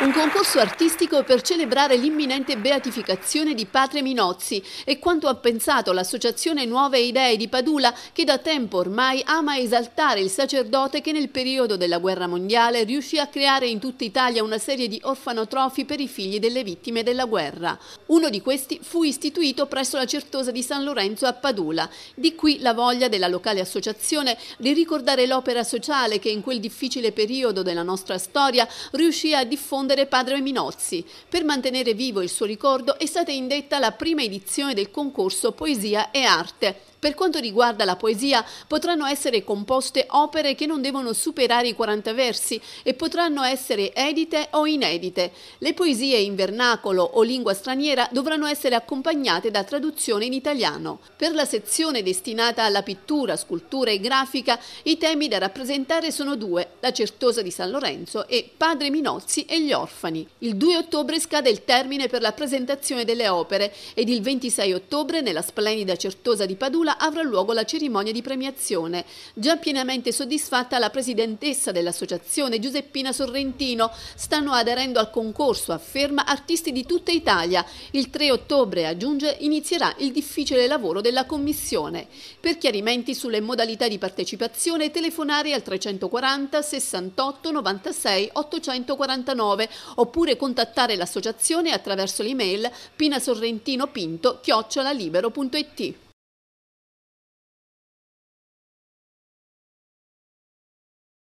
Un concorso artistico per celebrare l'imminente beatificazione di Padre Minozzi e quanto ha pensato l'associazione Nuove Idee di Padula che da tempo ormai ama esaltare il sacerdote che nel periodo della guerra mondiale riuscì a creare in tutta Italia una serie di orfanotrofi per i figli delle vittime della guerra. Uno di questi fu istituito presso la Certosa di San Lorenzo a Padula. Di qui la voglia della locale associazione di ricordare l'opera sociale che in quel difficile periodo della nostra storia riuscì a diffondere diffondere Padre Minozzi. Per mantenere vivo il suo ricordo è stata indetta la prima edizione del concorso Poesia e Arte, per quanto riguarda la poesia, potranno essere composte opere che non devono superare i 40 versi e potranno essere edite o inedite. Le poesie in vernacolo o lingua straniera dovranno essere accompagnate da traduzione in italiano. Per la sezione destinata alla pittura, scultura e grafica, i temi da rappresentare sono due, la Certosa di San Lorenzo e Padre Minozzi e gli orfani. Il 2 ottobre scade il termine per la presentazione delle opere ed il 26 ottobre nella splendida Certosa di Padula avrà luogo la cerimonia di premiazione. Già pienamente soddisfatta la presidentessa dell'associazione Giuseppina Sorrentino, stanno aderendo al concorso, afferma artisti di tutta Italia. Il 3 ottobre, aggiunge, inizierà il difficile lavoro della commissione. Per chiarimenti sulle modalità di partecipazione telefonare al 340 68 96 849 19 oppure contattare l'associazione attraverso l'email pinasorrentinopinto.it.